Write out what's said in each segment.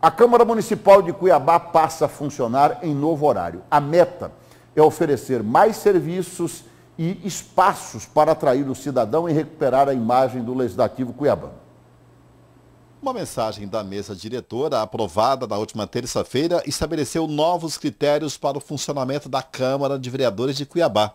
A Câmara Municipal de Cuiabá passa a funcionar em novo horário. A meta é oferecer mais serviços e espaços para atrair o cidadão e recuperar a imagem do legislativo cuiabano. Uma mensagem da mesa diretora, aprovada na última terça-feira, estabeleceu novos critérios para o funcionamento da Câmara de Vereadores de Cuiabá.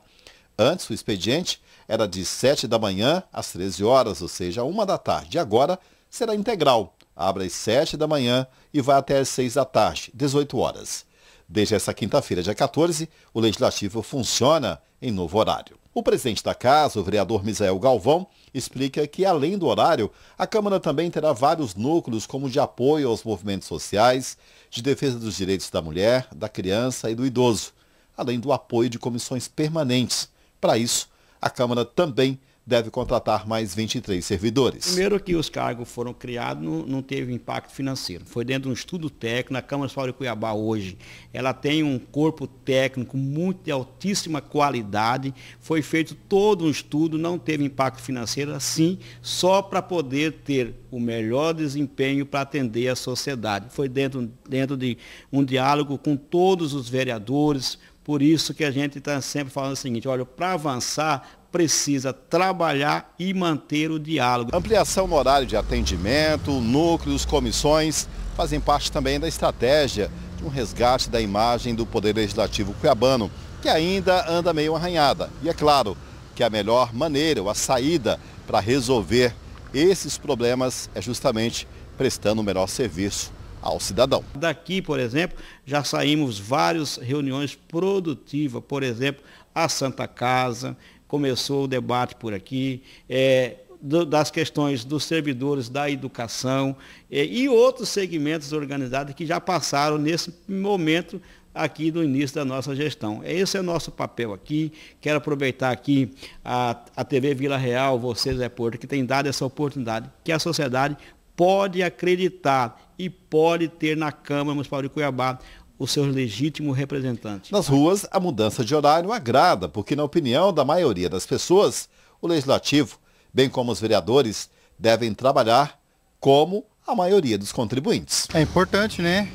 Antes, o expediente era de 7 da manhã às 13 horas, ou seja, 1 da tarde. Agora, será integral, abre às 7 da manhã e vai até às 6 da tarde, 18 horas. Desde essa quinta-feira, dia 14, o Legislativo funciona em novo horário. O presidente da casa, o vereador Misael Galvão, explica que, além do horário, a Câmara também terá vários núcleos, como de apoio aos movimentos sociais, de defesa dos direitos da mulher, da criança e do idoso, além do apoio de comissões permanentes. Para isso, a Câmara também deve contratar mais 23 servidores. Primeiro que os cargos foram criados, não, não teve impacto financeiro. Foi dentro de um estudo técnico, a Câmara Municipal de Cuiabá hoje, ela tem um corpo técnico muito de altíssima qualidade, foi feito todo um estudo, não teve impacto financeiro, assim, só para poder ter o melhor desempenho para atender a sociedade. Foi dentro, dentro de um diálogo com todos os vereadores, por isso que a gente está sempre falando o seguinte, olha, para avançar precisa trabalhar e manter o diálogo. Ampliação no horário de atendimento, núcleos, comissões, fazem parte também da estratégia de um resgate da imagem do Poder Legislativo cuiabano, que ainda anda meio arranhada. E é claro que a melhor maneira, ou a saída para resolver esses problemas é justamente prestando o melhor serviço ao cidadão. Daqui, por exemplo, já saímos várias reuniões produtivas, por exemplo, a Santa Casa, começou o debate por aqui, é, do, das questões dos servidores da educação é, e outros segmentos organizados que já passaram nesse momento aqui do início da nossa gestão. É, esse é o nosso papel aqui. Quero aproveitar aqui a, a TV Vila Real, vocês, repórter, que tem dado essa oportunidade que a sociedade pode acreditar e pode ter na Câmara Municipal de Cuiabá os seus legítimos representantes. Nas ruas, a mudança de horário agrada, porque, na opinião da maioria das pessoas, o legislativo, bem como os vereadores, devem trabalhar como a maioria dos contribuintes. É importante, né?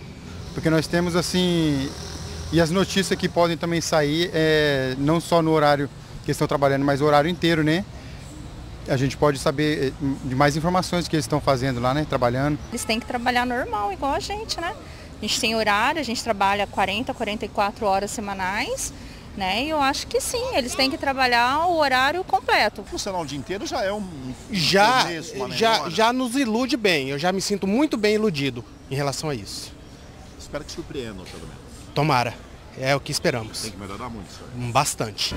Porque nós temos assim. E as notícias que podem também sair, é, não só no horário que estão trabalhando, mas o horário inteiro, né? a gente pode saber eh, de mais informações que eles estão fazendo lá, né? Trabalhando. Eles têm que trabalhar normal, igual a gente, né? A gente tem horário, a gente trabalha 40, 44 horas semanais. Né? E eu acho que sim, eles têm que trabalhar o horário completo. Funcionar o dia inteiro já é um já começo, já, já nos ilude bem. Eu já me sinto muito bem iludido em relação a isso. Espero que surpreendam, pelo menos. Tomara. É o que esperamos. Tem que melhorar muito, Bastante.